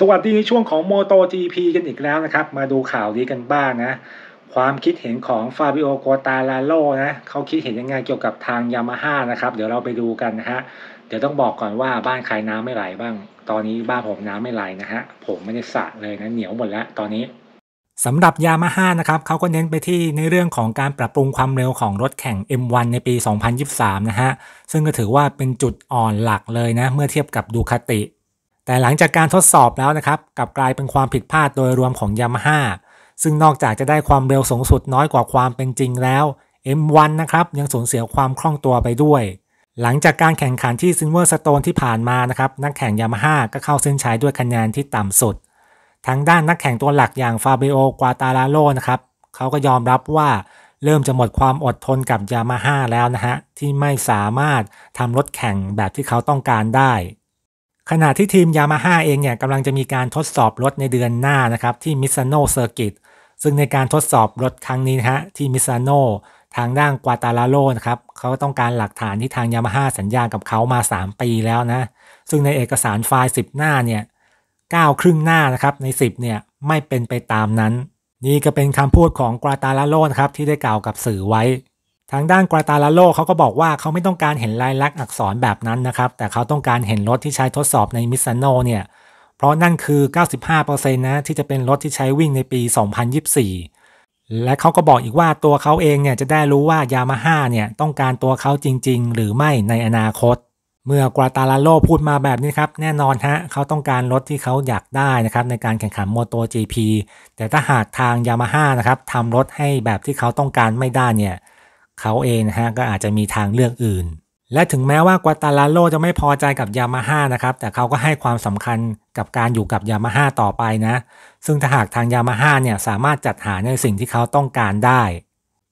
สวัสดีในช่วงของ MotoGP กันอีกแล้วนะครับมาดูข่าวนี้กันบ้างนะความคิดเห็นของฟาบิโอโกตาลาโลนะเขาคิดเห็นยังไงเกี่ยวกับทางยามาฮ่านะครับเดี๋ยวเราไปดูกันนะฮะเดี๋ยวต้องบอกก่อนว่าบ้านใครน้ำไม่ไหลบ้างตอนนี้บ้านผมน้ำไม่ไหลนะฮะผมไม่ได้สะเลยนะเหนียวหมดแล้วตอนนี้สำหรับยามาฮ่านะครับเขาก็เน้นไปที่ในเรื่องของการปรับปรุงความเร็วของรถแข่ง M1 ในปี 2023นะฮะซึ่งก็ถือว่าเป็นจุดอ่อนหลักเลยนะเมื่อเทียบกับดูคาติแต่หลังจากการทดสอบแล้วนะครับกลับกลายเป็นความผิดพลาดโดยรวมของยามาฮ่าซึ่งนอกจากจะได้ความเร็วสูงสุดน้อยกว่าความเป็นจริงแล้ว M1 นะครับยังสูญเสียความคล่องตัวไปด้วย หลังจากการแข่งขันที่ซินเวอร์สโตนที่ผ่านมานะครับนักแข่งยามาฮ่าก็เข้าเส้นชัยด้วยคะแนนที่ต่ำสุดทางด้านนักแข่งตัวหลักอย่างฟาเบโอกวาตาลาโลนะครับเขาก็ยอมรับว่าเริ่มจะหมดความอดทนกับยามาฮ่าแล้วนะฮะที่ไม่สามารถทำรถแข่งแบบที่เขาต้องการได้ขณะที่ทีมยามาฮ่าเองเนี่ยกำลังจะมีการทดสอบรถในเดือนหน้านะครับที่มิซานโนเซอร์กิตซึ่งในการทดสอบรถครั้งนี้นะฮะที่มิซานโนทางด้านกวาตาลาโลนะครับเขาต้องการหลักฐานที่ทางยามาฮ่าสัญญากับเขามา 3 ปีแล้วนะซึ่งในเอกสารไฟล์ 10 หน้าเนี่ย9ครึ่งหน้านะครับใน 10เนี่ยไม่เป็นไปตามนั้น นี่ก็เป็นคำพูดของกวาตาลาโลนะครับที่ได้กล่าวกับสื่อไว้ทางด้านกวาตาลาโลเขาก็บอกว่าเขาไม่ต้องการเห็นลายลักษณ์อักษรแบบนั้นนะครับแต่เขาต้องการเห็นรถที่ใช้ทดสอบในมิซานโนเนี่ยเพราะนั่นคือ95%นะที่จะเป็นรถที่ใช้วิ่งในปี2024 และเขาก็บอกอีกว่าตัวเขาเองเนี่ยจะได้รู้ว่ายามาฮ่าเนี่ยต้องการตัวเขาจริง ๆ หรือไม่ในอนาคต เมื่อกวาตาลาโลพูดมาแบบนี้ครับแน่นอนฮะเขาต้องการรถที่เขาอยากได้นะครับในการแข่งขันโมโต GP แต่ถ้าหากทางยามาฮ่านะครับทำรถให้แบบที่เขาต้องการไม่ได้เนี่ยเขาเองนะฮะก็อาจจะมีทางเลือกอื่น และถึงแม้ว่ากวาตาลาโลจะไม่พอใจกับยามาฮ่านะครับ แต่เขาก็ให้ความสำคัญกับการอยู่กับยามาฮ่าต่อไปนะ ซึ่งถ้าหากทางยามาฮ่าเนี่ย สามารถจัดหาในสิ่งที่เขาต้องการได้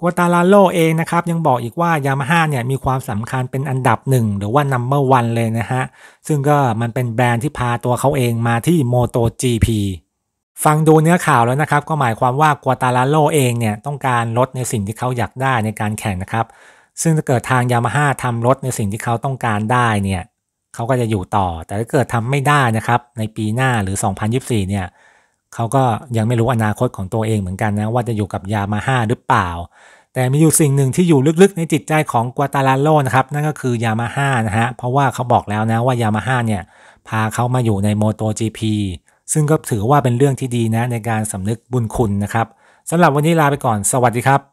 กัวตาลาโลเองนะครับยังบอกอีกว่ายามาฮ่าเนี่ย มีความสำคัญเป็นอันดับหนึ่งหรือว่านัมเบอร์วันเลยนะฮะ ซึ่งก็มันเป็นแบรนด์ที่พาตัวเขาเองมาที่ MotoGP ฟังดูเนื้อข่าวแล้วนะครับก็หมายความว่ากัวตาลาโลเองเนี่ยต้องการลดในสิ่งที่เขาอยากได้ในการแข่งนะครับ ซึ่งถ้าเกิดทางยามาฮ่าทำลดในสิ่งที่เขาต้องการได้เนี่ยเขาก็จะอยู่ต่อแต่ถ้าเกิดทำไม่ได้นะครับในปีหน้าหรือ 2024เนี่ยเขาก็ยังไม่รู้อนาคตของตัวเองเหมือนกันนะว่าจะอยู่กับยามาฮ่าหรือเปล่า แต่มีอยู่สิ่งหนึ่งที่อยู่ลึกๆ ในจิตใจของกัวตาลาโลนะครับนั่นก็คือยามาฮ่านะฮะเพราะว่าเขาบอกแล้วนะว่ายามาฮ่าเนี่ยพาเขามาอยู่ในโมโต g p จีซึ่งก็ถือว่าเป็นเรื่องที่ดีนะในการสำนึกบุญคุณนะครับสำหรับวันนี้ลาไปก่อนสวัสดีครับ